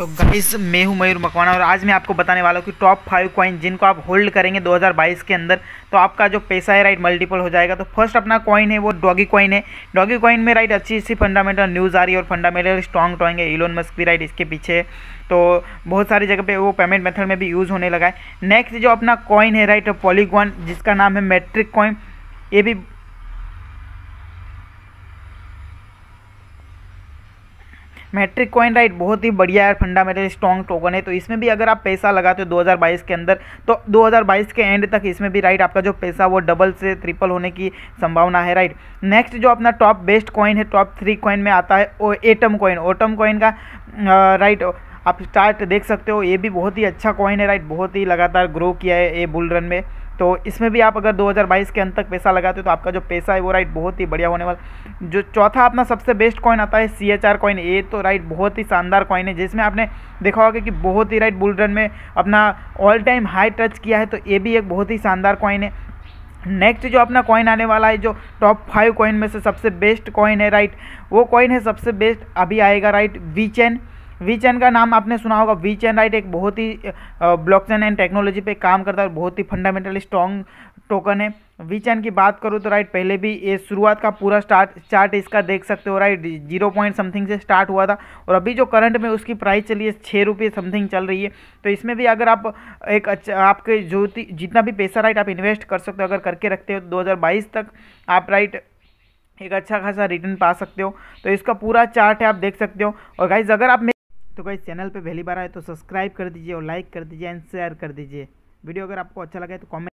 तो गाइस मैं हूं मयूर मकवाना और आज मैं आपको बताने वाला हूं कि टॉप फाइव कॉइन जिनको आप होल्ड करेंगे 2022 के अंदर तो आपका जो पैसा है राइट मल्टीपल हो जाएगा तो फर्स्ट अपना कॉइन है वो डॉगी कॉइन है डॉगी कॉइन में राइट अच्छी अच्छी फंडामेंटल न्यूज़ आ रही है और फंडामेंटल स्ट्रॉन्ग टॉइंग है इलोन मस्क भी राइट इसके पीछे तो बहुत सारी जगह पे वो पेमेंट मेथड में भी यूज़ होने लगा है नेक्स्ट जो अपना कॉइन है राइट पॉलीगॉन जिसका नाम है मेट्रिक कॉइन ये भी मैट्रिक कॉइन राइट बहुत ही बढ़िया है फंडामेंटल स्ट्रॉन्ग टोकन है तो इसमें भी अगर आप पैसा लगाते हो 2022 के अंदर तो 2022 के एंड तक इसमें भी राइट आपका जो पैसा वो डबल से ट्रिपल होने की संभावना है राइट नेक्स्ट जो अपना टॉप बेस्ट कॉइन है टॉप थ्री कॉइन में आता है ओ एटम कॉइन ओटम कॉइन का राइट आप स्टार्ट देख सकते हो ये भी बहुत ही अच्छा कॉइन है राइट बहुत ही लगातार ग्रो किया है ये बुल रन में तो इसमें भी आप अगर 2022 के अंत तक पैसा लगाते हो तो आपका जो पैसा है वो राइट बहुत ही बढ़िया होने वाला जो चौथा अपना सबसे बेस्ट कॉइन आता है सी एच आर कॉइन ए तो राइट बहुत ही शानदार कॉइन है जिसमें आपने देखा होगा कि बहुत ही राइट बुल रन में अपना ऑल टाइम हाई टच किया है तो ये भी एक बहुत ही शानदार कॉइन है नेक्स्ट जो अपना कॉइन आने वाला है जो टॉप फाइव कॉइन में से सबसे बेस्ट कॉइन है राइट वो कॉइन है सबसे बेस्ट अभी आएगा right VeChain VeChain का नाम आपने सुना होगा वी चैन राइट एक बहुत ही ब्लॉकचेन एंड टेक्नोलॉजी पे काम करता है बहुत ही फंडामेंटली स्ट्रॉन्ग टोकन है वी चैन की बात करूँ तो राइट पहले भी ये शुरुआत का पूरा स्टार्ट चार्ट इसका देख सकते हो राइट जीरो पॉइंट समथिंग से स्टार्ट हुआ था और अभी जो करंट में उसकी प्राइस चली है छः रुपये समथिंग चल रही है तो इसमें भी अगर आप एक अच्छा आपके जो जितना भी पैसा राइट आप इन्वेस्ट कर सकते हो अगर करके रखते हो तो 2022 तक आप राइट एक अच्छा खासा रिटर्न पा सकते हो तो इसका पूरा चार्ट है आप देख सकते हो और गाइज अगर आप तो गाइस चैनल पे पहली बार आए तो सब्सक्राइब कर दीजिए और लाइक कर दीजिए एंड शेयर कर दीजिए वीडियो अगर आपको अच्छा लगे तो कॉमेंट